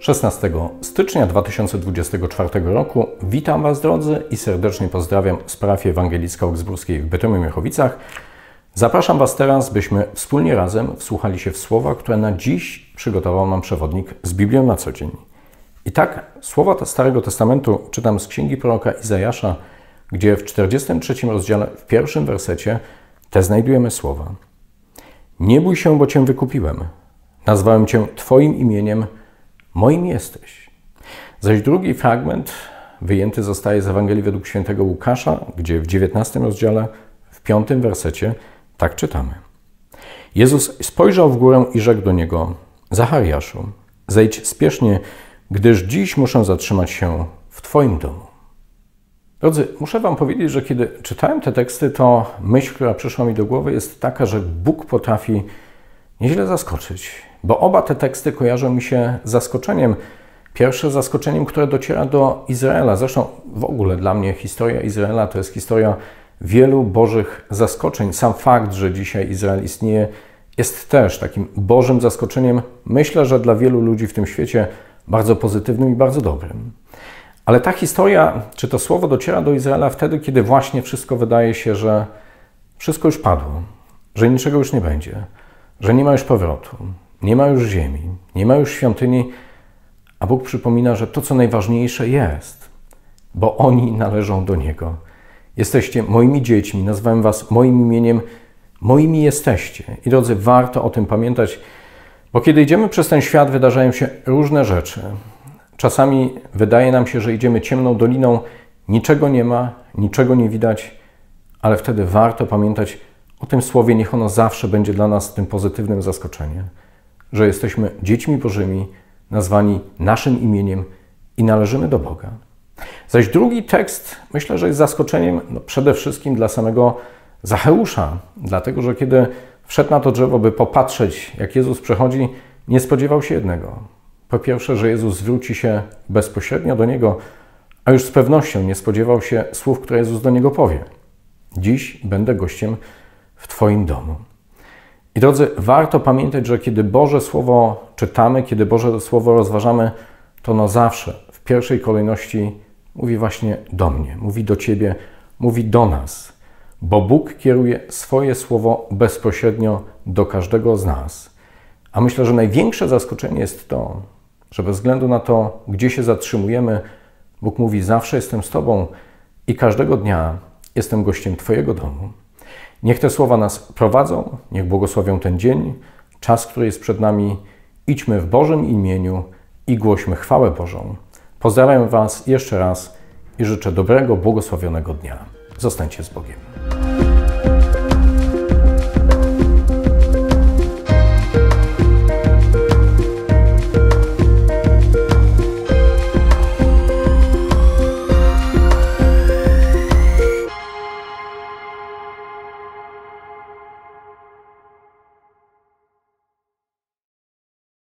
16 stycznia 2024 roku witam Was drodzy i serdecznie pozdrawiam z parafii ewangelicko-augsburskiej w Bytomiu-Miechowicach. Zapraszam Was teraz, byśmy wspólnie razem wsłuchali się w słowa, które na dziś przygotował nam przewodnik z Biblią na co dzień. I tak słowa Starego Testamentu czytam z księgi proroka Izajasza, gdzie w 43 rozdziale w pierwszym wersecie te znajdujemy słowa. Nie bój się, bo Cię wykupiłem. Nazwałem Cię Twoim imieniem – moim jesteś. Zaś drugi fragment wyjęty zostaje z Ewangelii według świętego Łukasza, gdzie w 19 rozdziale, w 5 wersecie tak czytamy. Jezus spojrzał w górę i rzekł do niego: Zachariaszu, zejdź spiesznie, gdyż dziś muszę zatrzymać się w Twoim domu. Drodzy, muszę Wam powiedzieć, że kiedy czytałem te teksty, to myśl, która przyszła mi do głowy, jest taka, że Bóg potrafi nieźle zaskoczyć, bo oba te teksty kojarzą mi się zaskoczeniem. Pierwsze zaskoczeniem, które dociera do Izraela. Zresztą w ogóle dla mnie historia Izraela to jest historia wielu bożych zaskoczeń. Sam fakt, że dzisiaj Izrael istnieje, jest też takim bożym zaskoczeniem, myślę, że dla wielu ludzi w tym świecie bardzo pozytywnym i bardzo dobrym. Ale ta historia, czy to słowo dociera do Izraela wtedy, kiedy właśnie wszystko wydaje się, że wszystko już padło, że niczego już nie będzie że nie ma już powrotu, nie ma już ziemi, nie ma już świątyni, a Bóg przypomina, że to, co najważniejsze jest, bo oni należą do Niego. Jesteście moimi dziećmi, nazwałem Was moim imieniem, moimi jesteście. I drodzy, warto o tym pamiętać, bo kiedy idziemy przez ten świat, wydarzają się różne rzeczy. Czasami wydaje nam się, że idziemy ciemną doliną, niczego nie ma, niczego nie widać, ale wtedy warto pamiętać, o tym słowie niech ono zawsze będzie dla nas tym pozytywnym zaskoczeniem, że jesteśmy dziećmi Bożymi, nazwani naszym imieniem i należymy do Boga. Zaś drugi tekst myślę, że jest zaskoczeniem no, przede wszystkim dla samego Zacheusza, dlatego że kiedy wszedł na to drzewo, by popatrzeć, jak Jezus przechodzi, nie spodziewał się jednego. Po pierwsze, że Jezus zwróci się bezpośrednio do niego, a już z pewnością nie spodziewał się słów, które Jezus do niego powie. Dziś będę gościem w Twoim domu. I drodzy, warto pamiętać, że kiedy Boże Słowo czytamy, kiedy Boże Słowo rozważamy, to ono zawsze w pierwszej kolejności mówi właśnie do mnie, mówi do Ciebie, mówi do nas, bo Bóg kieruje swoje Słowo bezpośrednio do każdego z nas. A myślę, że największe zaskoczenie jest to, że bez względu na to, gdzie się zatrzymujemy, Bóg mówi: Zawsze jestem z Tobą i każdego dnia jestem gościem Twojego domu. Niech te słowa nas prowadzą, niech błogosławią ten dzień, czas, który jest przed nami. Idźmy w Bożym imieniu i głośmy chwałę Bożą. Pozdrawiam Was jeszcze raz i życzę dobrego, błogosławionego dnia. Zostańcie z Bogiem.